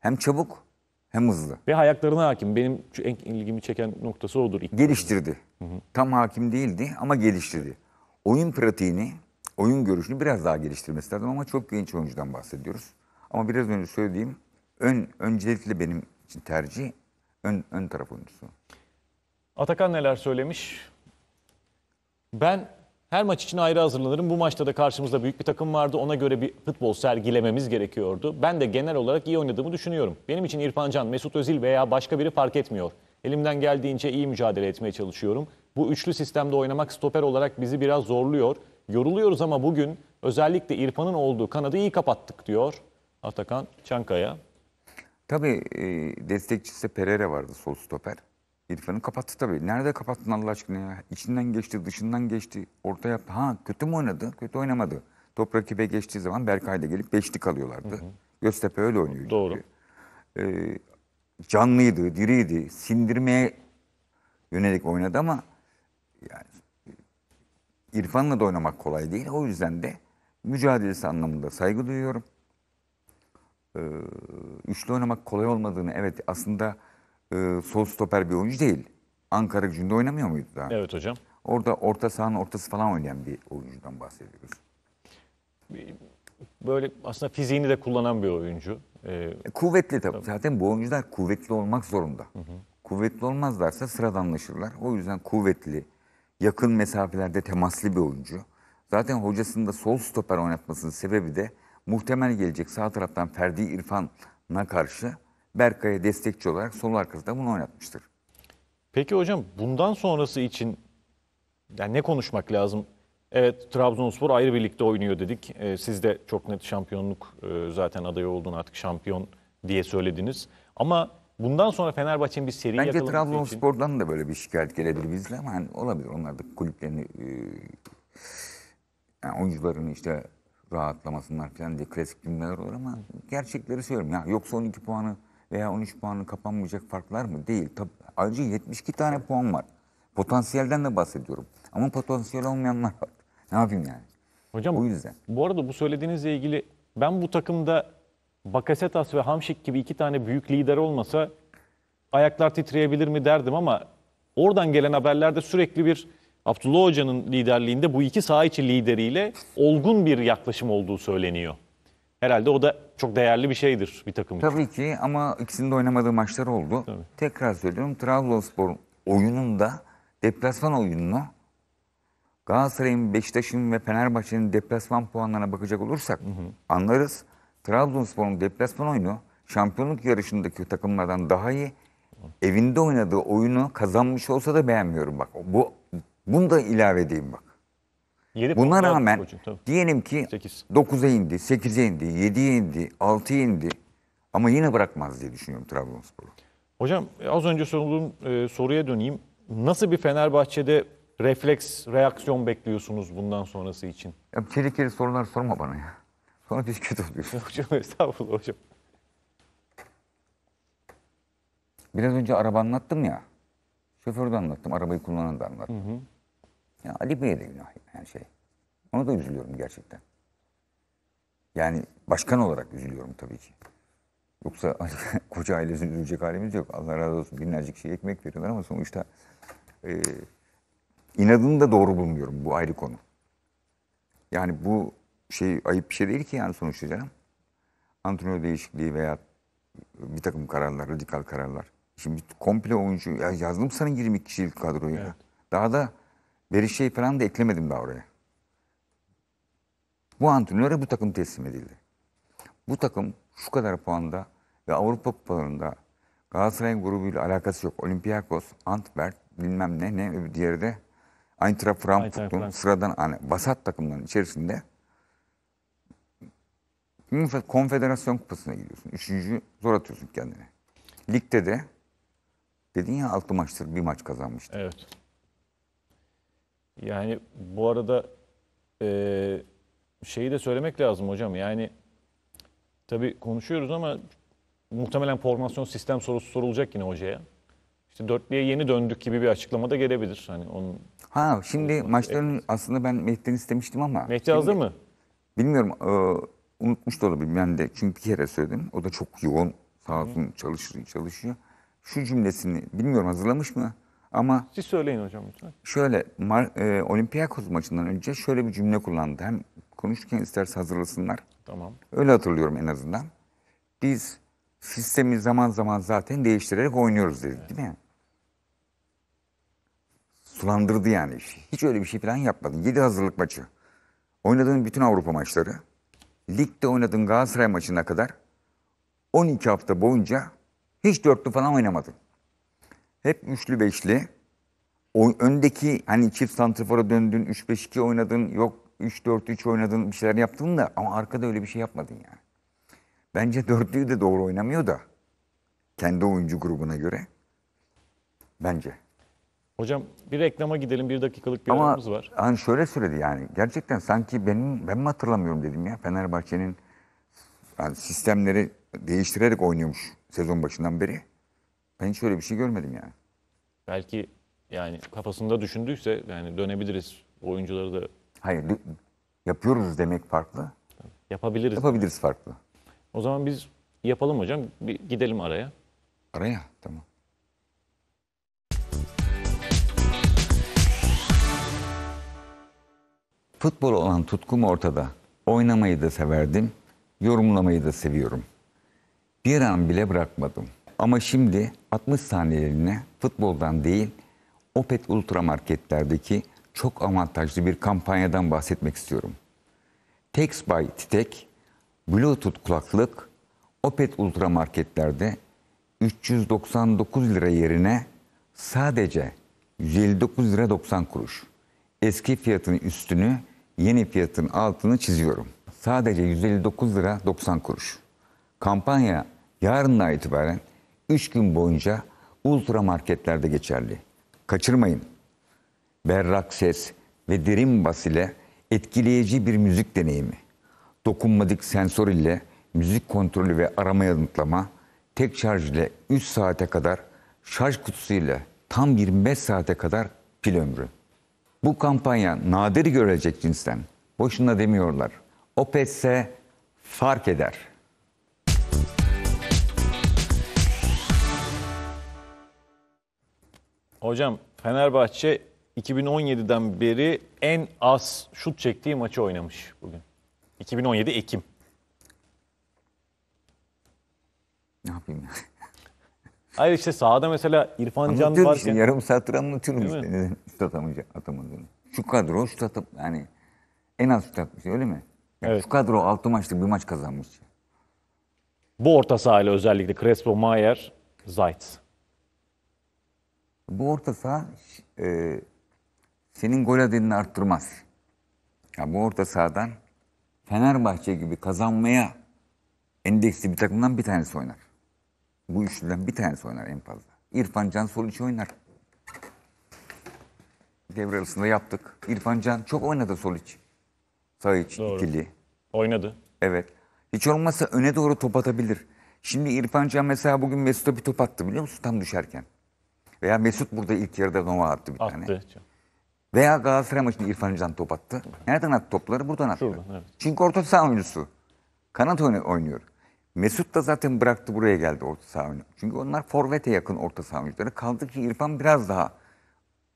Hem çabuk hem hızlı. Ve ayaklarına hakim. Benim en ilgimi çeken noktası odur. İlk geliştirdi. Hı hı. Tam hakim değildi ama geliştirdi. Oyun pratiğini, oyun görüşünü biraz daha geliştirmesi lazım ama çok genç oyuncudan bahsediyoruz. Ama biraz önce söylediğim ön öncelikli benim için tercih ön, ön taraf oyuncusu. Atakan neler söylemiş? Ben her maç için ayrı hazırlanırım. Bu maçta da karşımızda büyük bir takım vardı. Ona göre bir futbol sergilememiz gerekiyordu. Ben de genel olarak iyi oynadığımı düşünüyorum. Benim için İrfan Can, Mesut Özil veya başka biri fark etmiyor. Elimden geldiğince iyi mücadele etmeye çalışıyorum. Bu üçlü sistemde oynamak stoper olarak bizi biraz zorluyor. Yoruluyoruz ama bugün özellikle İrfan'ın olduğu kanadı iyi kapattık diyor Atakan Çankaya. Tabii e, destekçisi Pereira vardı sol stoper. İrfan'ı kapattı tabii. Nerede kapattın Allah aşkına ya? İçinden geçti, dışından geçti. Orta yaptı. Ha kötü mü oynadı? Kötü oynamadı. Top rakibe geçtiği zaman Berkay da gelip beşlik alıyorlardı. Hı hı. Göztepe öyle oynuyor. Doğru. Ee, canlıydı, diriydi. Sindirmeye yönelik oynadı ama yani e, İrfan'la da oynamak kolay değil. O yüzden de mücadelesi anlamında saygı duyuyorum. Ee, üçlü oynamak kolay olmadığını evet aslında e, sol stoper bir oyuncu değil. Ankara gücünde oynamıyor muydu daha? Evet hocam. Orada orta sahanın ortası falan oynayan bir oyuncudan bahsediyoruz. Böyle aslında fiziğini de kullanan bir oyuncu. Ee, kuvvetli tabii. tabii. Zaten bu oyuncular kuvvetli olmak zorunda. Hı hı. Kuvvetli olmazlarsa sıradanlaşırlar. O yüzden kuvvetli, yakın mesafelerde temaslı bir oyuncu. Zaten hocasının da sol stoper oynatmasının sebebi de muhtemel gelecek sağ taraftan Ferdi İrfan'a karşı Berkay'a destekçi olarak sol arkasında bunu oynatmıştır. Peki hocam bundan sonrası için yani ne konuşmak lazım? Evet Trabzonspor ayrı birlikte oynuyor dedik. Ee, siz de çok net şampiyonluk e, zaten adayı olduğunu artık şampiyon diye söylediniz. Ama bundan sonra Fenerbahçe'nin bir seri Bence Trabzonspor'dan için... da böyle bir şikayet gelebilir bizle ama hani olabilir. Onlar da kulüplerini e, yani oyuncularını işte rahatlamasınlar falan diye klasik cümleler olur ama gerçekleri söylüyorum. Ya yoksa 12 puanı veya 13 puanı kapanmayacak farklar mı? Değil. Tabii, ayrıca 72 tane puan var. Potansiyelden de bahsediyorum. Ama potansiyel olmayanlar var. Ne yapayım yani? Hocam o yüzden. bu arada bu söylediğinizle ilgili ben bu takımda Bakasetas ve Hamşik gibi iki tane büyük lider olmasa ayaklar titreyebilir mi derdim ama oradan gelen haberlerde sürekli bir Abdullah Hoca'nın liderliğinde bu iki saha içi lideriyle olgun bir yaklaşım olduğu söyleniyor. Herhalde o da çok değerli bir şeydir bir takım için. Tabii ki ama ikisinin de oynamadığı maçlar oldu. Tabii. Tekrar söylüyorum Trabzonspor oyununda deplasman oyununu Galatasaray'ın, Beşiktaş'ın ve Fenerbahçe'nin deplasman puanlarına bakacak olursak hı hı. anlarız. Trabzonspor'un deplasman oyunu şampiyonluk yarışındaki takımlardan daha iyi. Evinde oynadığı oyunu kazanmış olsa da beğenmiyorum bak. Bu bunu da ilave edeyim bak. 7 Buna rağmen koçum, diyelim ki 8. 9'a indi, 8'e indi, 7'ye indi, 6'ya indi ama yine bırakmaz diye düşünüyorum Trabzonspor'u. Hocam az önce sorduğum e, soruya döneyim. Nasıl bir Fenerbahçe'de refleks, reaksiyon bekliyorsunuz bundan sonrası için? Ya çelik sorular sorma bana ya. [LAUGHS] Sonra biz kötü [LAUGHS] hocam estağfurullah hocam. Biraz önce araba anlattım ya. Şoförü de anlattım, arabayı kullanan da anlattım. Hı hı. Ya Ali Bey'e de günah yani şey. Ona da üzülüyorum gerçekten. Yani başkan olarak üzülüyorum tabii ki. Yoksa [LAUGHS] koca ailesi üzülecek halimiz yok. Allah razı olsun binlercik şey ekmek veriyorlar ama sonuçta e, inadını da doğru bulmuyorum. Bu ayrı konu. Yani bu şey ayıp bir şey değil ki yani sonuçta canım. Antrenör değişikliği veya bir takım kararlar, radikal kararlar. Şimdi komple oyuncu, ya yazdım sana 20 kişilik kadroyu. Evet. Daha da Berişe'yi falan da eklemedim daha oraya. Bu antrenöre bu takım teslim edildi. Bu takım şu kadar puanda ve Avrupa kupalarında Galatasaray grubuyla alakası yok. Olympiakos, Antwerp, bilmem ne ne diğeri de Eintracht Frankfurt'un sıradan hani basat takımların içerisinde Konfederasyon Kupası'na gidiyorsun. Üçüncü zor atıyorsun kendine. Ligde de dedin ya altı maçtır bir maç kazanmıştı. Evet. Yani bu arada e, şeyi de söylemek lazım hocam. Yani tabii konuşuyoruz ama muhtemelen formasyon sistem sorusu sorulacak yine hocaya. İşte dörtlüye yeni döndük gibi bir açıklama da gelebilir. Hani onun Ha şimdi Unutmak maçların evet. aslında ben Mehdi'den istemiştim ama. Mehdi hazır mı? Bilmiyorum. E, unutmuş da olabilirim ben de. Çünkü bir kere söyledim. O da çok yoğun sağ olsun çalışır, çalışıyor. Şu cümlesini bilmiyorum hazırlamış mı? Ama siz söyleyin hocam lütfen. Şöyle Mar e, Olympiakos maçından önce şöyle bir cümle kullandı. Hem konuşurken isterse hazırlasınlar. Tamam. Öyle hatırlıyorum en azından. Biz sistemi zaman zaman zaten değiştirerek oynuyoruz dedi evet. değil mi? Sulandırdı yani işi. Hiç öyle bir şey falan yapmadı. 7 hazırlık maçı. Oynadığın bütün Avrupa maçları. Ligde oynadığın Galatasaray maçına kadar 12 hafta boyunca hiç dörtlü falan oynamadın. Hep üçlü beşli. O, öndeki hani çift santrifora döndün, 3-5-2 oynadın, yok 3-4-3 oynadın, bir şeyler yaptın da ama arkada öyle bir şey yapmadın yani. Bence dörtlüyü de doğru oynamıyor da. Kendi oyuncu grubuna göre. Bence. Hocam bir reklama gidelim. Bir dakikalık bir Ama, aramız var. Ama hani şöyle söyledi yani. Gerçekten sanki benim ben mi hatırlamıyorum dedim ya. Fenerbahçe'nin yani sistemleri değiştirerek oynuyormuş sezon başından beri. Ben hiç öyle bir şey görmedim yani. Belki yani kafasında düşündüyse yani dönebiliriz. Oyuncuları da Hayır, yapıyoruz demek farklı. yapabiliriz. Yapabiliriz farklı. O zaman biz yapalım hocam. Bir gidelim araya. Araya, tamam. Futbol olan tutkum ortada. Oynamayı da severdim, yorumlamayı da seviyorum. Bir an bile bırakmadım. Ama şimdi 60 saniyelerine futboldan değil Opet Ultra marketlerdeki çok avantajlı bir kampanyadan bahsetmek istiyorum. Tex by Titek, Bluetooth kulaklık Opet Ultra marketlerde 399 lira yerine sadece 159 lira 90 kuruş. Eski fiyatın üstünü, yeni fiyatın altını çiziyorum. Sadece 159 lira 90 kuruş. Kampanya yarından itibaren 3 gün boyunca ultra marketlerde geçerli. Kaçırmayın. Berrak ses ve derin bas ile etkileyici bir müzik deneyimi. Dokunmadık sensör ile müzik kontrolü ve arama yanıtlama tek şarj ile 3 saate kadar şarj kutusu ile tam 25 saate kadar pil ömrü. Bu kampanya nadir görecek cinsten. Boşuna demiyorlar. OPET'se fark eder.'' Hocam Fenerbahçe 2017'den beri en az şut çektiği maçı oynamış bugün. 2017 Ekim. Ne yapayım ya? Hayır işte sahada mesela İrfan Anlatıyorum Can varken... Işte, yarım saattir anlatıyorum işte. Neden şut atamayacak, atamadığını. Şu kadro şut atıp yani en az şut atmış öyle mi? Yani evet. Şu kadro 6 maçlık bir maç kazanmış. Bu orta sahayla özellikle Crespo, Mayer, Zayt. Bu orta saha e, senin gol adedini arttırmaz. Ya bu orta sahadan Fenerbahçe gibi kazanmaya endeksli bir takımdan bir tanesi oynar. Bu üçlüden bir tanesi oynar en fazla. İrfan Can sol içi oynar. Devre arasında yaptık. İrfan Can çok oynadı sol iç. Sağ iç, Doğru. ikili. Oynadı. Evet. Hiç olmazsa öne doğru top atabilir. Şimdi İrfan Can mesela bugün Mesut'a bir top attı biliyor musun? Tam düşerken. Veya Mesut burada ilk yarıda Nova attı bir attı. tane. Veya Galatasaray maçında İrfan Can top attı. Nereden attı topları? Buradan attı. Şuradan, evet. Çünkü orta saha oyuncusu. Kanat oynuyor. Mesut da zaten bıraktı buraya geldi orta saha oyuncu. Çünkü onlar forvete yakın orta saha oyuncuları. Kaldı ki İrfan biraz daha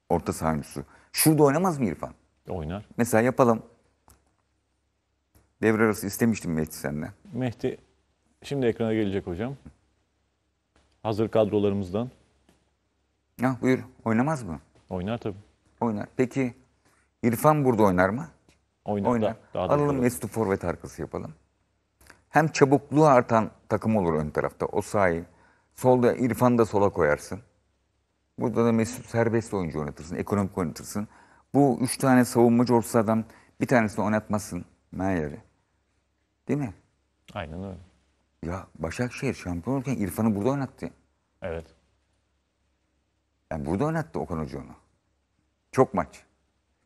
orta saha oyuncusu. Şurada oynamaz mı İrfan? Oynar. Mesela yapalım. Devre arası istemiştim Mehdi senden. Mehdi şimdi ekrana gelecek hocam. Hazır kadrolarımızdan. Ya buyur oynamaz mı? Oynar tabii. Oynar. Peki İrfan burada oynar mı? Oynar. oynar. Da, daha da Alalım Mesut'u forvet arkası yapalım. Hem çabukluğu artan takım olur ön tarafta. O sahi. Solda İrfan'ı da sola koyarsın. Burada da Mesut serbest oyuncu oynatırsın. Ekonomik oynatırsın. Bu üç tane savunmacı olsa adam bir tanesini oynatmasın Meyer'i. Değil mi? Aynen öyle. Ya Başakşehir şampiyon olurken İrfan'ı burada oynattı. Evet. Yani burada oynattı Okan Hoca onu. Çok maç.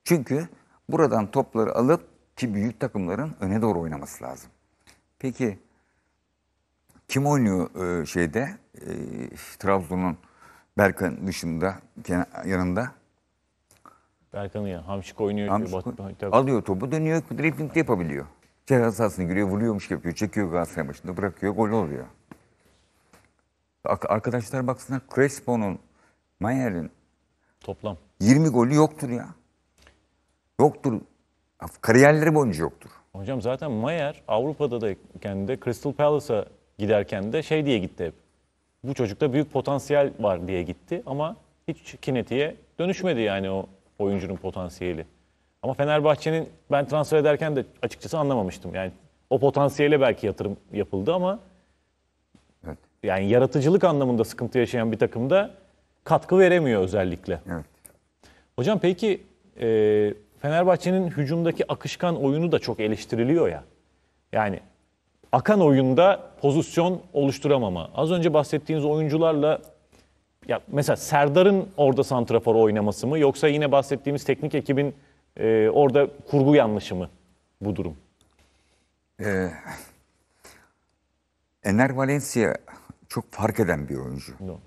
Çünkü buradan topları alıp ki büyük takımların öne doğru oynaması lazım. Peki kim oynuyor e, şeyde e, Trabzon'un Berkan dışında yanında? Berkan'ın ya Hamşik oynuyor. Hamşik, alıyor topu dönüyor dribling de yapabiliyor. Ceza sahasına giriyor vuruyormuş yapıyor. Çekiyor Galatasaray başında bırakıyor gol oluyor. Arkadaşlar baksınlar Crespo'nun Mayer'in toplam 20 golü yoktur ya. Yoktur. Kariyerleri boyunca yoktur. Hocam zaten Mayer Avrupa'da da kendi Crystal Palace'a giderken de şey diye gitti hep. Bu çocukta büyük potansiyel var diye gitti ama hiç kinetiğe dönüşmedi yani o oyuncunun potansiyeli. Ama Fenerbahçe'nin ben transfer ederken de açıkçası anlamamıştım. Yani o potansiyele belki yatırım yapıldı ama evet. yani yaratıcılık anlamında sıkıntı yaşayan bir takımda katkı veremiyor özellikle. Evet. Hocam peki e, Fenerbahçe'nin hücumdaki akışkan oyunu da çok eleştiriliyor ya. Yani akan oyunda pozisyon oluşturamama. Az önce bahsettiğiniz oyuncularla ya mesela Serdar'ın orada santrafor oynaması mı yoksa yine bahsettiğimiz teknik ekibin e, orada kurgu yanlışı mı bu durum? Ee, Ener Valencia çok fark eden bir oyuncu. No.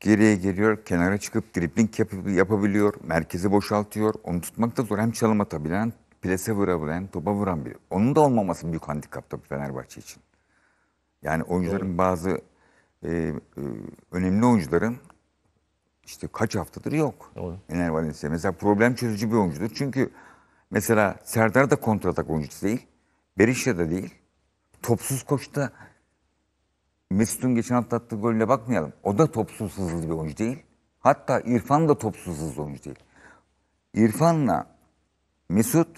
Geriye geliyor, kenara çıkıp dripling yapıp, yapabiliyor, merkezi boşaltıyor. Onu tutmak da zor. Hem çalım atabilen, plase vurabilen, topa vuran bir, Onun da olmaması büyük handikap tabii Fenerbahçe için. Yani oyuncuların Doğru. bazı e, e, önemli oyuncuların işte kaç haftadır yok. Doğru. Ener Valencia mesela problem çözücü bir oyuncudur. Çünkü mesela Serdar da kontratak oyuncusu değil. Berisha da değil. Topsuz koşta. Mesut'un geçen hafta attığı golüne bakmayalım. O da topsuz hızlı bir oyuncu değil. Hatta İrfan da topsuz hızlı oyuncu değil. İrfan'la Mesut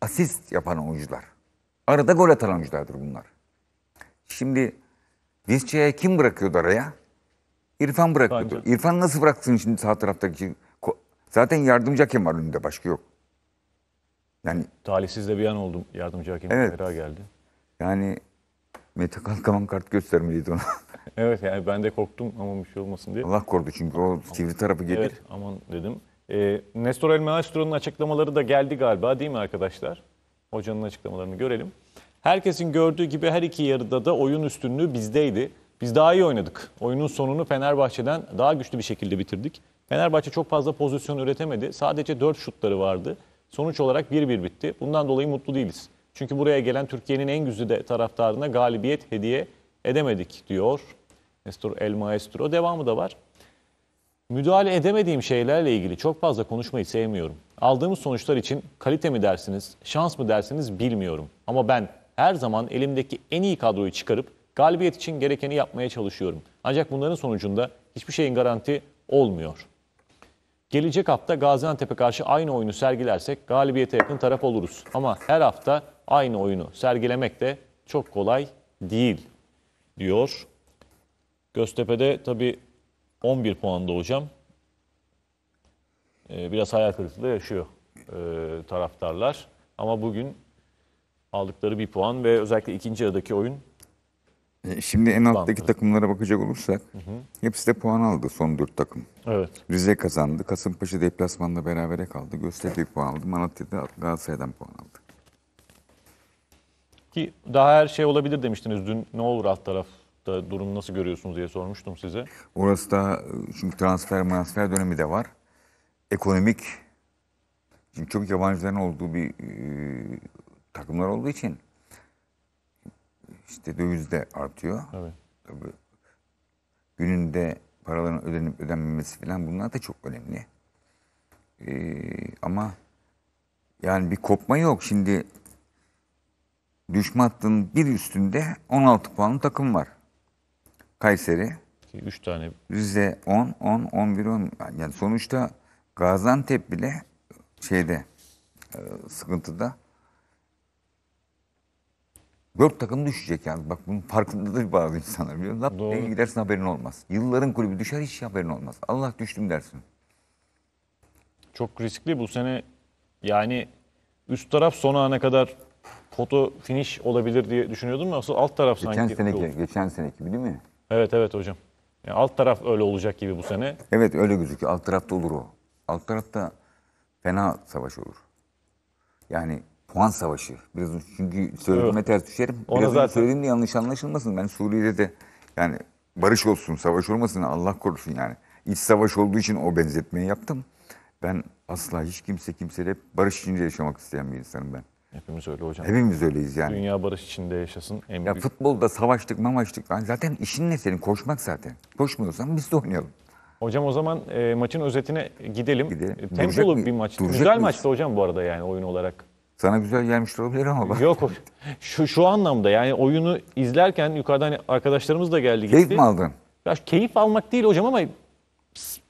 asist yapan oyuncular. Arada gol atan oyunculardır bunlar. Şimdi Vizca'ya kim bırakıyordu araya? İrfan bırakıyordu. Bence. İrfan nasıl bıraksın şimdi sağ taraftaki? Zaten yardımcı hakem var önünde başka yok. Yani talihsiz de bir an oldum yardımcı hakem evet. geldi. Yani Mete Kalkaman kart göstermeliydi ona. [LAUGHS] evet yani ben de korktum ama bir şey olmasın diye. Allah korudu çünkü o sivri tarafı gelir. Evet aman dedim. E, Nestor El Maestro'nun açıklamaları da geldi galiba değil mi arkadaşlar? Hocanın açıklamalarını görelim. Herkesin gördüğü gibi her iki yarıda da oyun üstünlüğü bizdeydi. Biz daha iyi oynadık. Oyunun sonunu Fenerbahçe'den daha güçlü bir şekilde bitirdik. Fenerbahçe çok fazla pozisyon üretemedi. Sadece 4 şutları vardı. Sonuç olarak 1-1 bitti. Bundan dolayı mutlu değiliz. Çünkü buraya gelen Türkiye'nin en güzide taraftarına galibiyet hediye edemedik diyor. Nestor El Maestro. Devamı da var. Müdahale edemediğim şeylerle ilgili çok fazla konuşmayı sevmiyorum. Aldığımız sonuçlar için kalite mi dersiniz, şans mı dersiniz bilmiyorum. Ama ben her zaman elimdeki en iyi kadroyu çıkarıp galibiyet için gerekeni yapmaya çalışıyorum. Ancak bunların sonucunda hiçbir şeyin garanti olmuyor. Gelecek hafta Gaziantep'e karşı aynı oyunu sergilersek galibiyete yakın taraf oluruz. Ama her hafta aynı oyunu sergilemek de çok kolay değil diyor. Göztepe'de tabi 11 puanda hocam. Ee, biraz hayal kırıklığı yaşıyor e, taraftarlar. Ama bugün aldıkları bir puan ve özellikle ikinci yarıdaki oyun e, Şimdi en alttaki Bantı. takımlara bakacak olursak hı hı. hepsi de puan aldı son dört takım. Evet. Rize kazandı. Kasımpaşa deplasmanda berabere kaldı. Göztepe puan aldı. Malatya'da Galatasaray'dan puan aldı. Ki daha her şey olabilir demiştiniz dün. Ne olur alt tarafta durum nasıl görüyorsunuz diye sormuştum size. Orası da çünkü transfer transfer dönemi de var. Ekonomik çünkü çok yabancıların olduğu bir e, takımlar olduğu için işte döviz de artıyor. Evet. Tabii gününde paraların ödenip ödenmemesi falan bunlar da çok önemli. Ee, ama yani bir kopma yok. Şimdi düşme hattının bir üstünde 16 puanlı takım var. Kayseri. 3 tane. Rize 10, 10, 11, 10. Yani sonuçta Gaziantep bile şeyde e, sıkıntıda. 4 takım düşecek yani. Bak bunun farkındadır bazı insanlar biliyor musun? Doğru. En gidersin haberin olmaz. Yılların kulübü düşer hiç haberin olmaz. Allah düştüm dersin. Çok riskli bu sene. Yani üst taraf son ana kadar foto finish olabilir diye düşünüyordum ama asıl alt taraf Geçen sanki. Seneki, geçen seneki değil mi? Evet evet hocam. Yani alt taraf öyle olacak gibi bu sene. Evet öyle gözüküyor. Alt tarafta olur o. Alt tarafta fena savaş olur. Yani puan savaşı. Biraz çünkü söylediğime evet. ters düşerim. Biraz Ona zaten... söylediğim de yanlış anlaşılmasın. Ben Suriye'de de yani barış olsun, savaş olmasın Allah korusun yani. İç savaş olduğu için o benzetmeyi yaptım. Ben asla hiç kimse kimseyle barış içinde yaşamak isteyen bir insanım ben. Hepimiz öyle hocam. Hepimiz öyleyiz yani. Dünya barış içinde yaşasın. En ya büyük... futbolda savaştık mamaştık. Yani zaten işin ne senin? Koşmak zaten. Koşmuyorsan biz de oynayalım. Hocam o zaman e, maçın özetine gidelim. gidelim. E, tempolu bir maçtı, Güzel mıyız? maçtı hocam bu arada yani oyun olarak. Sana güzel gelmiş olabilir ama bak. Yok şu, şu anlamda yani oyunu izlerken yukarıdan hani arkadaşlarımız da geldi gitti. Keyif mi aldın? Ya keyif almak değil hocam ama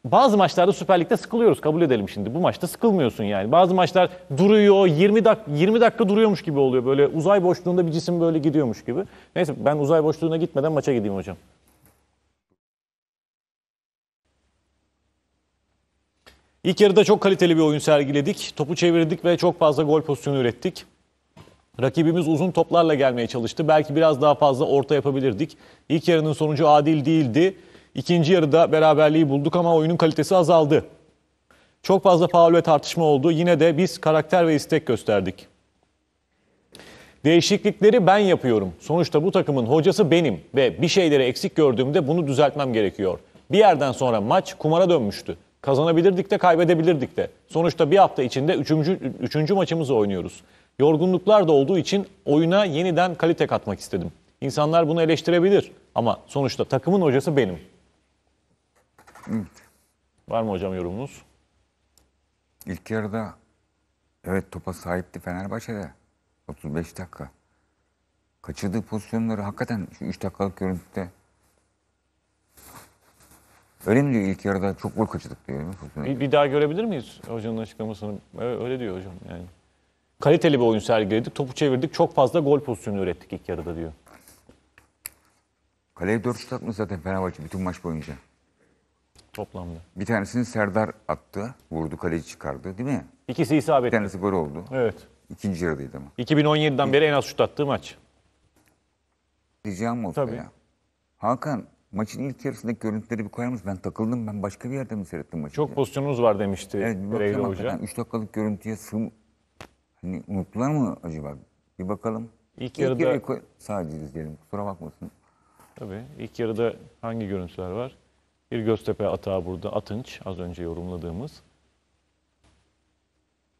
bazı maçlarda Süper Lig'de sıkılıyoruz kabul edelim şimdi. Bu maçta sıkılmıyorsun yani. Bazı maçlar duruyor 20 dak 20 dakika duruyormuş gibi oluyor böyle uzay boşluğunda bir cisim böyle gidiyormuş gibi. Neyse ben uzay boşluğuna gitmeden maça gideyim hocam. İlk yarıda çok kaliteli bir oyun sergiledik. Topu çevirdik ve çok fazla gol pozisyonu ürettik. Rakibimiz uzun toplarla gelmeye çalıştı. Belki biraz daha fazla orta yapabilirdik. İlk yarının sonucu adil değildi. İkinci yarıda beraberliği bulduk ama oyunun kalitesi azaldı. Çok fazla faul ve tartışma oldu. Yine de biz karakter ve istek gösterdik. Değişiklikleri ben yapıyorum. Sonuçta bu takımın hocası benim ve bir şeyleri eksik gördüğümde bunu düzeltmem gerekiyor. Bir yerden sonra maç kumara dönmüştü. Kazanabilirdik de kaybedebilirdik de. Sonuçta bir hafta içinde üçüncü, üçüncü maçımızı oynuyoruz. Yorgunluklar da olduğu için oyuna yeniden kalite katmak istedim. İnsanlar bunu eleştirebilir ama sonuçta takımın hocası benim. Var mı hocam yorumunuz? İlk yarıda evet topa sahipti Fenerbahçe'de. 35 dakika. Kaçırdığı pozisyonları hakikaten şu 3 dakikalık görüntüde Öyle mi diyor ilk yarıda çok gol kaçırdık diyor. Bir, bir daha görebilir miyiz hocanın açıklamasını? öyle diyor hocam yani. Kaliteli bir oyun sergiledik, topu çevirdik, çok fazla gol pozisyonu ürettik ilk yarıda diyor. Kaleye dört şut atmış zaten Fenerbahçe bütün maç boyunca toplamda. Bir tanesini Serdar attı. Vurdu kaleci çıkardı değil mi? İkisi Bir tanesi gol oldu. Evet. İkinci yarıdaydı ama. 2017'den beri en az şut attığı maç. Diyeceğim oldu Tabii. ya. Hakan maçın ilk yarısındaki görüntüleri bir koyar mısın? Ben takıldım ben başka bir yerde mi seyrettim maçı? Çok ya? pozisyonunuz var demişti Evet, bir Hoca. hakikaten. Üç dakikalık görüntüye sığm... Hani unuttular mı acaba? Bir bakalım. İlk yarıda- yarıyı koy- sadece izleyelim kusura bakmasın. Tabii. İlk yarıda hangi görüntüler var? Bir Göztepe atağı burada Atınç az önce yorumladığımız.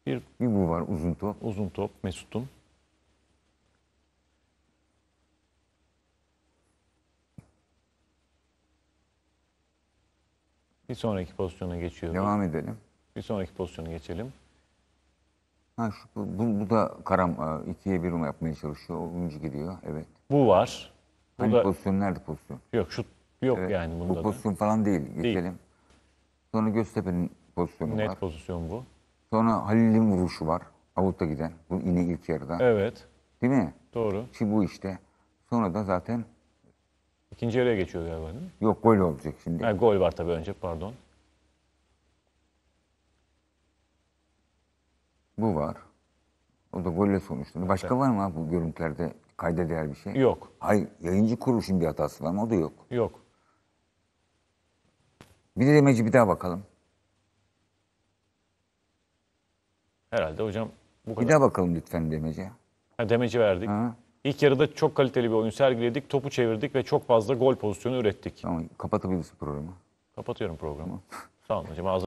Bir Bir bu var uzun top. uzun top Mesut'un. Bir sonraki pozisyona geçiyorum Devam edelim. Bir sonraki pozisyona geçelim. Ha şu, bu, bu da Karam e, ikiye bir yapmaya çalışıyor. Oyuncu gidiyor. Evet. Bu var. Bu Hani da pozisyon nerede pozisyon? yok şut Yok evet, yani bunda bu da. pozisyon falan değil. Geçelim. Sonra Göztepe'nin pozisyonu Net var. Net pozisyon bu. Sonra Halil'in vuruşu var. Avutta giden. Bu yine ilk yarıda. Evet. Değil mi? Doğru. Şimdi bu işte. Sonra da zaten... İkinci yarıya geçiyor galiba değil mi? Yok gol olacak şimdi. Ha, gol var tabii önce pardon. Bu var. O da golle sonuçlandı. Başka evet. var mı bu görüntülerde kayda değer bir şey? Yok. Hayır yayıncı kuruluşun bir hatası var mı? O da yok. Yok. Bir de imeci bir daha bakalım. Herhalde hocam bu kadar. Bir daha bakalım lütfen Demeci. Ha, demeci verdik. Ha. İlk yarıda çok kaliteli bir oyun sergiledik, topu çevirdik ve çok fazla gol pozisyonu ürettik. Tamam kapatabiliriz programı. Kapatıyorum programı. Sağ olun hocam.